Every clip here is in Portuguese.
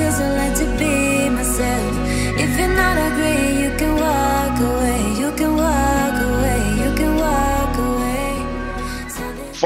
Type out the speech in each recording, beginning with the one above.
Cause I like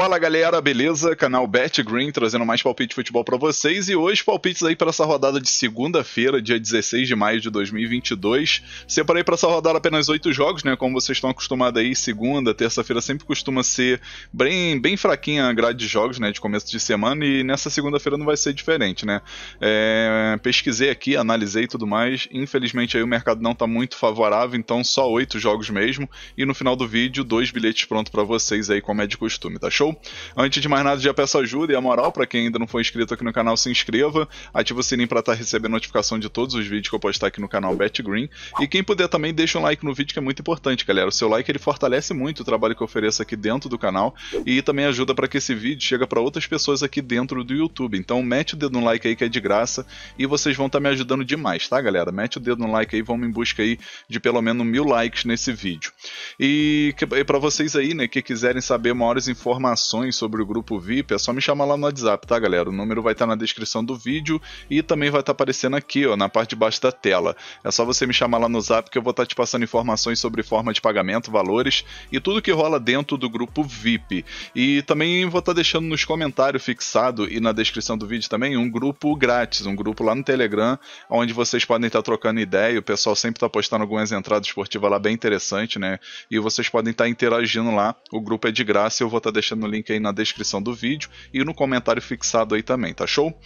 Fala galera, beleza? Canal Bet Green trazendo mais palpite de futebol para vocês e hoje palpites aí para essa rodada de segunda-feira, dia 16 de maio de 2022. Separei para essa rodada apenas oito jogos, né? Como vocês estão acostumados aí, segunda, terça-feira sempre costuma ser bem, bem fraquinha a grade de jogos, né? De começo de semana e nessa segunda-feira não vai ser diferente, né? É, pesquisei aqui, analisei tudo mais. Infelizmente aí o mercado não tá muito favorável, então só oito jogos mesmo. E no final do vídeo, dois bilhetes prontos para vocês aí, como é de costume, tá show? antes de mais nada, já peço ajuda e a moral para quem ainda não foi inscrito aqui no canal, se inscreva, ative o sininho para estar tá recebendo notificação de todos os vídeos que eu postar aqui no canal Bet Green. E quem puder também deixa um like no vídeo que é muito importante, galera. O seu like ele fortalece muito o trabalho que eu ofereço aqui dentro do canal e também ajuda para que esse vídeo chegue para outras pessoas aqui dentro do YouTube. Então, mete o dedo no like aí que é de graça e vocês vão estar tá me ajudando demais, tá, galera? Mete o dedo no like aí, vamos em busca aí de pelo menos mil likes nesse vídeo. E, e para vocês aí, né, que quiserem saber maiores informações informações sobre o grupo VIP, é só me chamar lá no WhatsApp, tá, galera? O número vai estar tá na descrição do vídeo e também vai estar tá aparecendo aqui, ó, na parte de baixo da tela. É só você me chamar lá no Zap que eu vou estar tá te passando informações sobre forma de pagamento, valores e tudo que rola dentro do grupo VIP. E também vou estar tá deixando nos comentários fixado e na descrição do vídeo também um grupo grátis, um grupo lá no Telegram, onde vocês podem estar tá trocando ideia, o pessoal sempre está postando algumas entradas esportivas lá bem interessante, né? E vocês podem estar tá interagindo lá. O grupo é de graça, eu vou estar deixando o link link aí na descrição do vídeo e no comentário fixado aí também, tá show?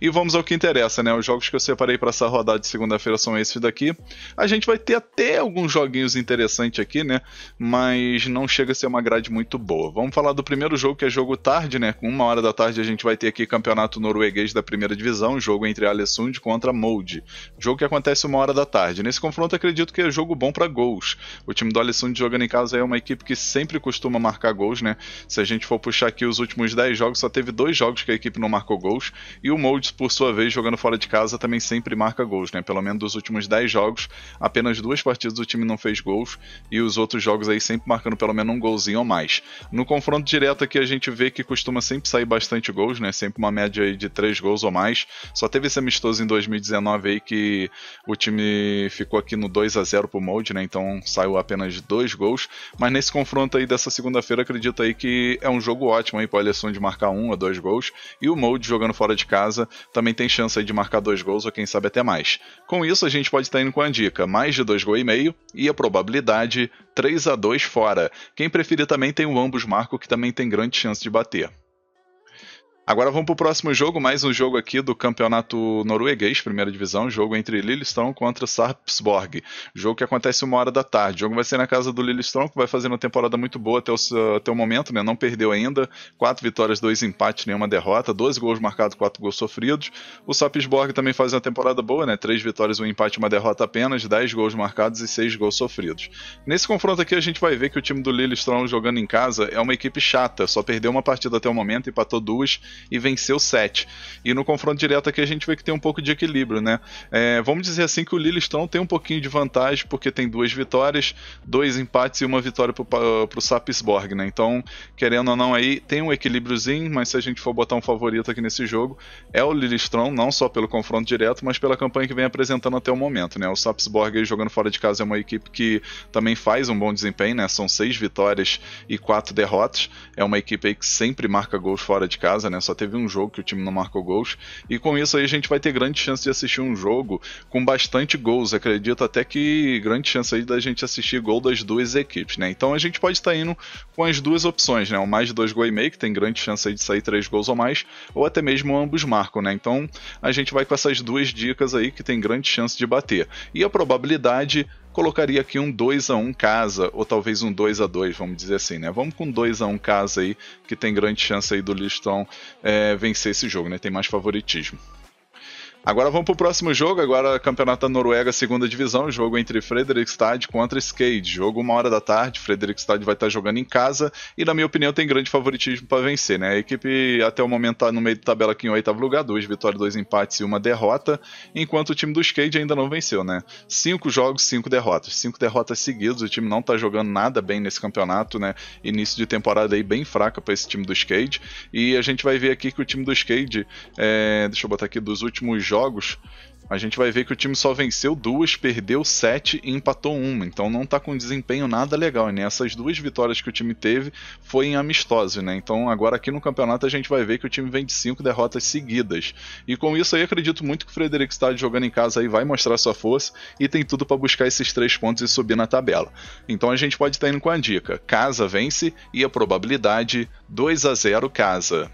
E vamos ao que interessa, né? Os jogos que eu separei para essa rodada de segunda-feira são esses daqui. A gente vai ter até alguns joguinhos interessantes aqui, né? Mas não chega a ser uma grade muito boa. Vamos falar do primeiro jogo, que é jogo tarde, né? Com uma hora da tarde a gente vai ter aqui campeonato norueguês da primeira divisão, jogo entre Alessund contra Molde. Jogo que acontece uma hora da tarde. Nesse confronto acredito que é jogo bom para gols. O time do Alessund jogando em casa é uma equipe que sempre costuma marcar gols, né? Se a gente for vou puxar aqui os últimos 10 jogos, só teve dois jogos que a equipe não marcou gols. E o Moldes, por sua vez, jogando fora de casa, também sempre marca gols, né? Pelo menos dos últimos 10 jogos, apenas duas partidas o time não fez gols. E os outros jogos aí sempre marcando pelo menos um golzinho ou mais. No confronto direto aqui, a gente vê que costuma sempre sair bastante gols, né? Sempre uma média aí de 3 gols ou mais. Só teve esse amistoso em 2019 aí que o time ficou aqui no 2 a 0 pro Molde, né? Então saiu apenas dois gols. Mas nesse confronto aí dessa segunda-feira, acredito aí que é um jogo jogo ótimo aí para a Alessandro de marcar um a dois gols. E o Mode jogando fora de casa também tem chance aí de marcar dois gols ou quem sabe até mais. Com isso, a gente pode estar indo com a dica: mais de dois gols e meio e a probabilidade 3 a 2 fora. Quem preferir também tem o ambos marco, que também tem grande chance de bater. Agora vamos para o próximo jogo, mais um jogo aqui do campeonato norueguês, primeira divisão, jogo entre Lillestrøm contra Sarpsborg. Jogo que acontece uma hora da tarde. O jogo vai ser na casa do Lillestrøm, que vai fazer uma temporada muito boa até o, até o momento, né? Não perdeu ainda. Quatro vitórias, dois empates, nenhuma derrota. 12 gols marcados, quatro gols sofridos. O Sarpsborg também faz uma temporada boa, né? Três vitórias, um empate, uma derrota apenas. 10 gols marcados e seis gols sofridos. Nesse confronto aqui a gente vai ver que o time do Lillestrøm jogando em casa é uma equipe chata. Só perdeu uma partida até o momento, empatou duas e venceu 7. E no confronto direto aqui a gente vê que tem um pouco de equilíbrio, né? É, vamos dizer assim que o Lillistão tem um pouquinho de vantagem, porque tem duas vitórias, dois empates e uma vitória para o Sapisborg, né? Então, querendo ou não aí, tem um equilíbriozinho, mas se a gente for botar um favorito aqui nesse jogo, é o Lillistron, não só pelo confronto direto, mas pela campanha que vem apresentando até o momento, né? O Sapsborg jogando fora de casa é uma equipe que também faz um bom desempenho, né? São seis vitórias e quatro derrotas. É uma equipe que sempre marca gols fora de casa, né? só teve um jogo que o time não marcou gols. E com isso aí a gente vai ter grande chance de assistir um jogo com bastante gols. Acredito até que grande chance aí da gente assistir gol das duas equipes, né? Então a gente pode estar tá indo com as duas opções, né? O mais de dois gol e meio, que tem grande chance aí de sair três gols ou mais, ou até mesmo ambos marcam, né? Então a gente vai com essas duas dicas aí que tem grande chance de bater. E a probabilidade colocaria aqui um 2 a 1 casa, ou talvez um 2 a 2 vamos dizer assim, né? Vamos com 2 a 1 casa aí, que tem grande chance aí do Liston é, vencer esse jogo, né? Tem mais favoritismo. Agora vamos pro próximo jogo, agora Campeonato da Noruega, segunda divisão, jogo entre Fredrikstad contra Skade. Jogo uma hora da tarde, Fredrikstad vai estar jogando em casa e, na minha opinião, tem grande favoritismo para vencer, né? A equipe até o momento tá no meio da tabela aqui em oitavo lugar, duas vitórias, dois empates e uma derrota, enquanto o time do Skade ainda não venceu, né? Cinco jogos, cinco derrotas. Cinco derrotas seguidas, o time não tá jogando nada bem nesse campeonato, né? Início de temporada aí bem fraca para esse time do Skade. E a gente vai ver aqui que o time do Skade, eh, é... deixa eu botar aqui dos últimos jogos jogos, a gente vai ver que o time só venceu duas, perdeu sete e empatou uma. Então não está com um desempenho nada legal. E né? essas duas vitórias que o time teve foi em amistose, né? Então agora aqui no campeonato a gente vai ver que o time vem de cinco derrotas seguidas. E com isso aí acredito muito que o Frederico está jogando em casa aí vai mostrar sua força e tem tudo para buscar esses três pontos e subir na tabela. Então a gente pode estar tá indo com a dica: casa vence e a probabilidade 2 a 0 casa.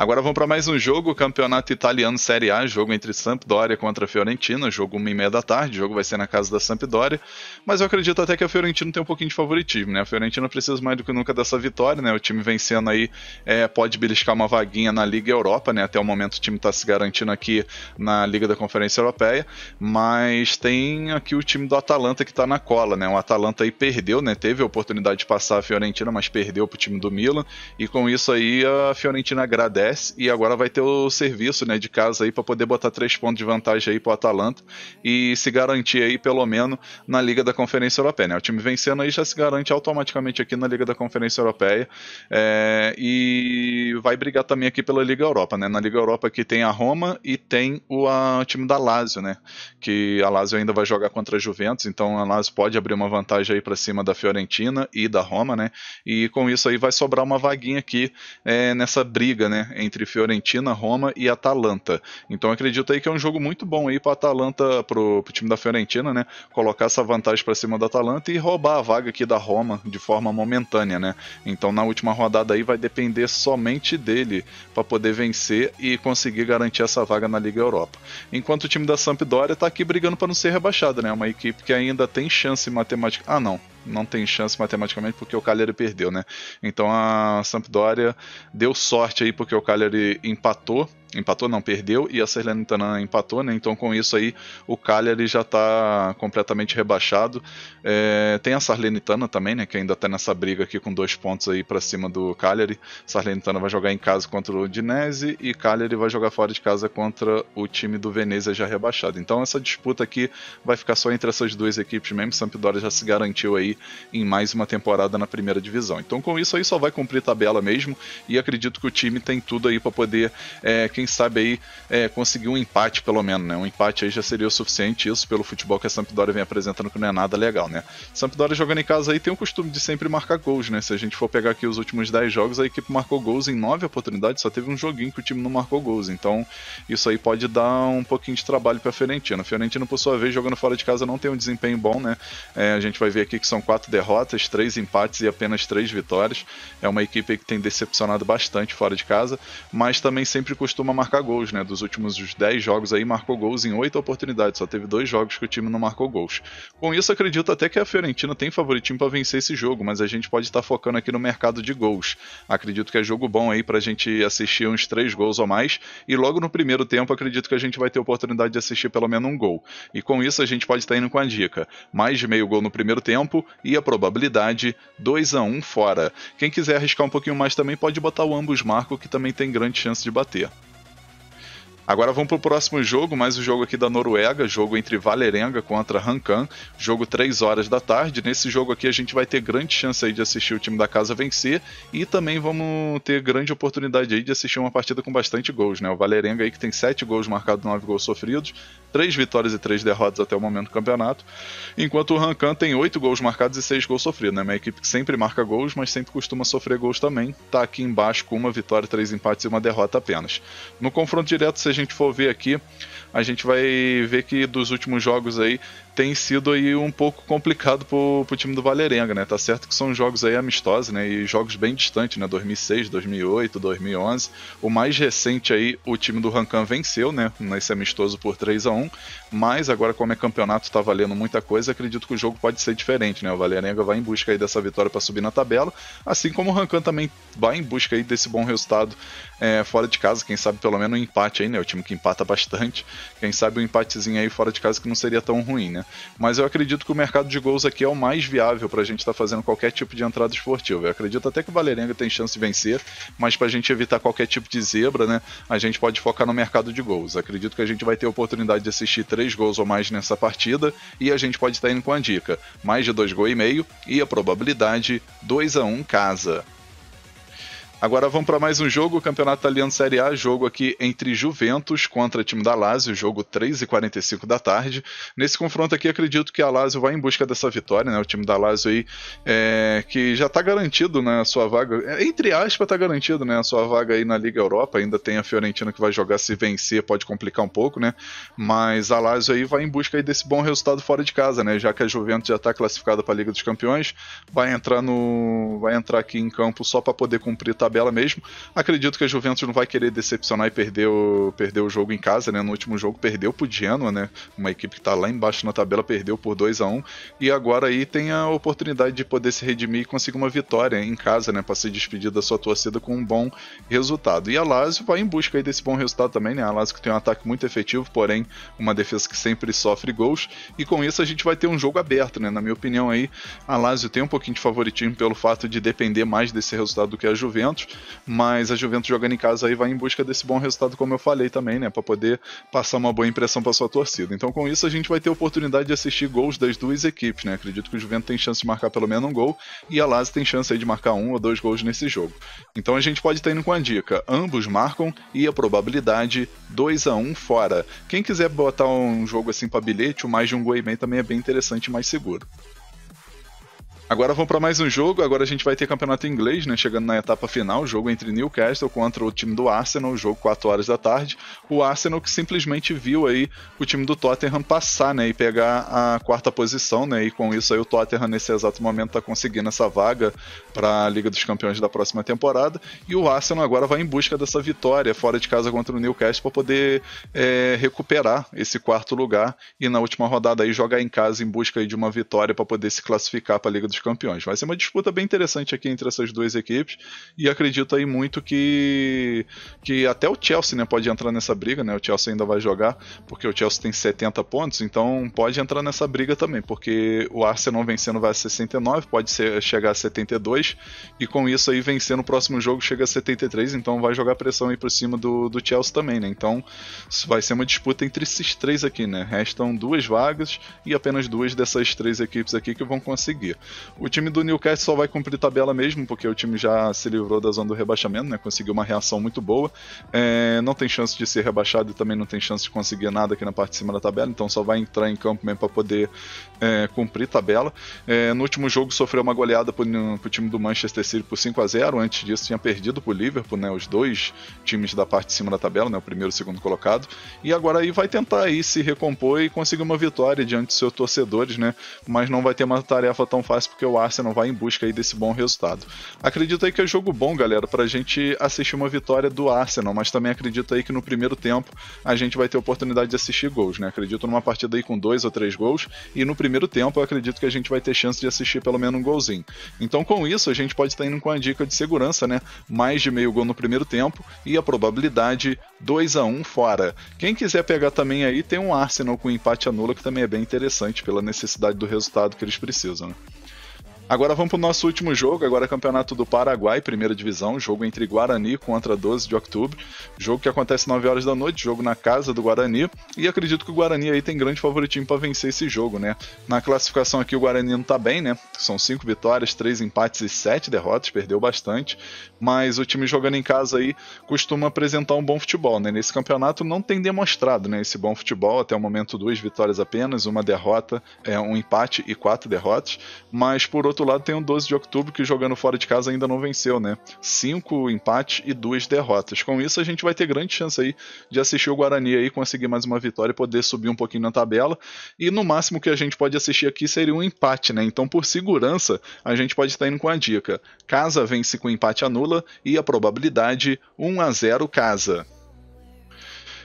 Agora vamos para mais um jogo, Campeonato Italiano Série A, jogo entre Sampdoria contra a Fiorentina, jogo 1 e meia da tarde, jogo vai ser na casa da Sampdoria, mas eu acredito até que a Fiorentina tem um pouquinho de favoritismo, né? A Fiorentina precisa mais do que nunca dessa vitória, né? O time vencendo aí é, pode beliscar uma vaguinha na Liga Europa, né? Até o momento o time está se garantindo aqui na Liga da Conferência Europeia, mas tem aqui o time do Atalanta que está na cola, né? O Atalanta aí perdeu, né? Teve a oportunidade de passar a Fiorentina, mas perdeu para o time do Milan, e com isso aí a Fiorentina agradece Pass e agora vai ter o serviço, né, de casa aí para poder botar três pontos de vantagem aí pro Atalanta e se garantir aí pelo menos na Liga da Conferência Europeia, né? O time vencendo aí já se garante automaticamente aqui na Liga da Conferência Europeia é, e vai brigar também aqui pela Liga Europa, né? Na Liga Europa aqui tem a Roma e tem o, a, o time da Lazio, né? Que a Lazio ainda vai jogar contra a Juventus, então a Lazio pode abrir uma vantagem aí para cima da Fiorentina e da Roma, né? E com isso aí vai sobrar uma vaguinha aqui é, nessa briga, né? entre Fiorentina, Roma e Atalanta. Então acredito aí que é um jogo muito bom aí para Atalanta, para o time da Fiorentina, né? Colocar essa vantagem para cima da Atalanta e roubar a vaga aqui da Roma de forma momentânea, né? Então na última rodada aí vai depender somente dele para poder vencer e conseguir garantir essa vaga na Liga Europa. Enquanto o time da Sampdoria está aqui brigando para não ser rebaixado, né? É uma equipe que ainda tem chance matemática. Ah, não não tem chance matematicamente porque o Cagliari perdeu, né? Então a Sampdoria deu sorte aí porque o Cagliari empatou empatou, não perdeu, e a Salernitana empatou, né? Então com isso aí o Cagliari já está completamente rebaixado. É, tem a Salernitana também, né? Que ainda tá nessa briga aqui com dois pontos aí para cima do Cagliari. Salernitana vai jogar em casa contra o Udinese e Cagliari vai jogar fora de casa contra o time do Venezia já rebaixado. Então essa disputa aqui vai ficar só entre essas duas equipes mesmo. Sampdoria já se garantiu aí em mais uma temporada na primeira divisão. Então com isso aí só vai cumprir tabela mesmo e acredito que o time tem tudo aí para poder é, quem sabe aí é, conseguir um empate pelo menos, né? Um empate aí já seria o suficiente, isso pelo futebol que a Sampdoria vem apresentando que não é nada legal, né? Sampdoria jogando em casa aí tem o costume de sempre marcar gols, né? Se a gente for pegar aqui os últimos 10 jogos, a equipe marcou gols em 9 oportunidades, só teve um joguinho que o time não marcou gols, então isso aí pode dar um pouquinho de trabalho para a Fiorentina. A Fiorentina, por sua vez, jogando fora de casa não tem um desempenho bom, né? É, a gente vai ver aqui que são quatro derrotas, três empates e apenas três vitórias. É uma equipe que tem decepcionado bastante fora de casa, mas também sempre costuma costuma marcar gols, né? Dos últimos 10 jogos aí, marcou gols em 8 oportunidades. Só teve dois jogos que o time não marcou gols. Com isso, acredito até que a Fiorentina tem favoritismo para vencer esse jogo, mas a gente pode estar tá focando aqui no mercado de gols. Acredito que é jogo bom aí para a gente assistir uns 3 gols ou mais. E logo no primeiro tempo, acredito que a gente vai ter oportunidade de assistir pelo menos um gol. E com isso, a gente pode estar tá indo com a dica: mais de meio gol no primeiro tempo e a probabilidade 2 a 1 fora. Quem quiser arriscar um pouquinho mais também pode botar o ambos marco, que também tem grande chance de bater. Agora vamos para o próximo jogo, mais o um jogo aqui da Noruega, jogo entre Valerenga contra Rankan, jogo 3 horas da tarde. Nesse jogo aqui a gente vai ter grande chance aí de assistir o time da casa vencer e também vamos ter grande oportunidade aí de assistir uma partida com bastante gols, né? O Valerenga aí que tem 7 gols marcados, 9 gols sofridos, 3 vitórias e 3 derrotas até o momento do campeonato, enquanto o Rankan tem 8 gols marcados e 6 gols sofridos, né? Uma equipe que sempre marca gols, mas sempre costuma sofrer gols também. Tá aqui embaixo com uma vitória, três empates e uma derrota apenas. No confronto direto, seja gente for ver aqui, a gente vai ver que dos últimos jogos aí tem sido aí um pouco complicado pro, pro time do Valerenga, né? Tá certo que são jogos aí amistosos, né? E jogos bem distantes, né? 2006, 2008, 2011. O mais recente aí, o time do Rancan venceu, né? Nesse amistoso por 3 a 1 Mas agora, como é campeonato, tá valendo muita coisa. Acredito que o jogo pode ser diferente, né? O Valerenga vai em busca aí dessa vitória para subir na tabela. Assim como o Rancan também vai em busca aí desse bom resultado é, fora de casa. Quem sabe pelo menos um empate aí, né? O time que empata bastante. Quem sabe um empatezinho aí fora de casa que não seria tão ruim, né? Mas eu acredito que o mercado de gols aqui é o mais viável para a gente estar tá fazendo qualquer tipo de entrada esportiva. Eu acredito até que o Valerenga tem chance de vencer, mas para a gente evitar qualquer tipo de zebra, né? A gente pode focar no mercado de gols. Acredito que a gente vai ter oportunidade de assistir três gols ou mais nessa partida e a gente pode estar tá indo com a dica: mais de dois gols e meio e a probabilidade 2 a 1 um, casa. Agora vamos para mais um jogo, Campeonato Italiano Série A, jogo aqui entre Juventus contra o time da Lazio, jogo 3h45 da tarde. Nesse confronto aqui, acredito que a Lazio vai em busca dessa vitória, né? O time da Lazio aí, é, que já está garantido, né, a sua vaga, é, entre aspas, está garantido, né, a sua vaga aí na Liga Europa, ainda tem a Fiorentina que vai jogar se vencer, pode complicar um pouco, né? Mas a Lazio aí vai em busca aí desse bom resultado fora de casa, né? Já que a Juventus já está classificada para a Liga dos Campeões, vai entrar no vai entrar aqui em campo só para poder cumprir tabela mesmo. Acredito que a Juventus não vai querer decepcionar e perder o, perder o jogo em casa, né? No último jogo perdeu pro Genoa, né? Uma equipe que tá lá embaixo na tabela, perdeu por 2 a 1 um, E agora aí tem a oportunidade de poder se redimir e conseguir uma vitória em casa, né? Pra se despedir da sua torcida com um bom resultado. E a Lazio vai em busca aí desse bom resultado também, né? A Lazio que tem um ataque muito efetivo, porém uma defesa que sempre sofre gols. E com isso a gente vai ter um jogo aberto, né? Na minha opinião aí, a Lazio tem um pouquinho de favoritismo pelo fato de depender mais desse resultado do que a Juventus mas a Juventus jogando em casa aí vai em busca desse bom resultado, como eu falei também, né, para poder passar uma boa impressão para sua torcida. Então, com isso, a gente vai ter oportunidade de assistir gols das duas equipes, né? Acredito que o Juventus tem chance de marcar pelo menos um gol e a Lazio tem chance aí de marcar um ou dois gols nesse jogo. Então, a gente pode estar indo com a dica: ambos marcam e a probabilidade 2 a 1 um fora. Quem quiser botar um jogo assim para bilhete, o mais de um gol e meio também é bem interessante e mais seguro. Agora vamos para mais um jogo. Agora a gente vai ter campeonato inglês, né? Chegando na etapa final, jogo entre Newcastle contra o time do Arsenal, jogo 4 horas da tarde. O Arsenal que simplesmente viu aí o time do Tottenham passar, né? E pegar a quarta posição, né? E com isso aí o Tottenham nesse exato momento tá conseguindo essa vaga para a Liga dos Campeões da próxima temporada. E o Arsenal agora vai em busca dessa vitória fora de casa contra o Newcastle para poder é, recuperar esse quarto lugar e na última rodada aí jogar em casa em busca de uma vitória para poder se classificar para a Liga dos de Campeões. Vai ser uma disputa bem interessante aqui entre essas duas equipes e acredito aí muito que que até o Chelsea, né, pode entrar nessa briga, né? O Chelsea ainda vai jogar porque o Chelsea tem 70 pontos, então pode entrar nessa briga também, porque o Arsenal vencendo vai a 69, pode ser, chegar a 72 e com isso aí vencendo o próximo jogo chega a 73, então vai jogar pressão aí por cima do, do Chelsea também, né? Então vai ser uma disputa entre esses três aqui, né? Restam duas vagas e apenas duas dessas três equipes aqui que vão conseguir. O time do Newcastle só vai cumprir tabela mesmo, porque o time já se livrou da zona do rebaixamento, né? Conseguiu uma reação muito boa. É, não tem chance de ser rebaixado e também não tem chance de conseguir nada aqui na parte de cima da tabela, então só vai entrar em campo mesmo para poder é, cumprir tabela. É, no último jogo sofreu uma goleada pro, pro time do Manchester City por 5 a 0 Antes disso tinha perdido pro Liverpool, né? Os dois times da parte de cima da tabela, né? O primeiro e o segundo colocado. E agora aí vai tentar aí se recompor e conseguir uma vitória diante dos seus torcedores, né? Mas não vai ter uma tarefa tão fácil porque o Arsenal vai em busca aí desse bom resultado. Acredito aí que é jogo bom, galera, para a gente assistir uma vitória do Arsenal, mas também acredito aí que no primeiro tempo a gente vai ter oportunidade de assistir gols, né? Acredito numa partida aí com dois ou três gols e no primeiro tempo eu acredito que a gente vai ter chance de assistir pelo menos um golzinho. Então com isso a gente pode estar indo com a dica de segurança, né? Mais de meio gol no primeiro tempo e a probabilidade 2 a 1 fora. Quem quiser pegar também aí tem um Arsenal com empate a nula que também é bem interessante pela necessidade do resultado que eles precisam. Né? Agora vamos para o nosso último jogo, agora Campeonato do Paraguai, primeira divisão, jogo entre Guarani contra 12 de outubro, jogo que acontece 9 horas da noite, jogo na casa do Guarani, e acredito que o Guarani aí tem grande favoritinho para vencer esse jogo, né? Na classificação aqui o Guarani não tá bem, né? São 5 vitórias, 3 empates e 7 derrotas, perdeu bastante, mas o time jogando em casa aí costuma apresentar um bom futebol, né? Nesse campeonato não tem demonstrado, né, esse bom futebol, até o momento duas vitórias apenas, uma derrota, é, um empate e quatro derrotas, mas por outro outro lado tem o 12 de outubro que jogando fora de casa ainda não venceu, né? Cinco empates e duas derrotas. Com isso a gente vai ter grande chance aí de assistir o Guarani aí conseguir mais uma vitória e poder subir um pouquinho na tabela. E no máximo que a gente pode assistir aqui seria um empate, né? Então por segurança a gente pode estar indo com a dica: casa vence com empate anula e a probabilidade 1 a 0 casa.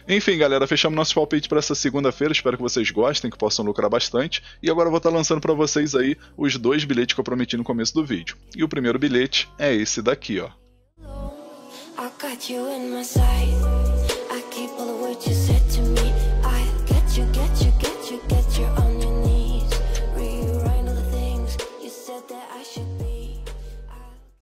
Enfim, galera, fechamos nosso palpite para essa segunda-feira. Espero que vocês gostem, que possam lucrar bastante. E agora eu vou estar tá lançando para vocês aí os dois bilhetes que eu prometi no começo do vídeo. E o primeiro bilhete é esse daqui, ó. I got you in my sight. I keep all the words you say.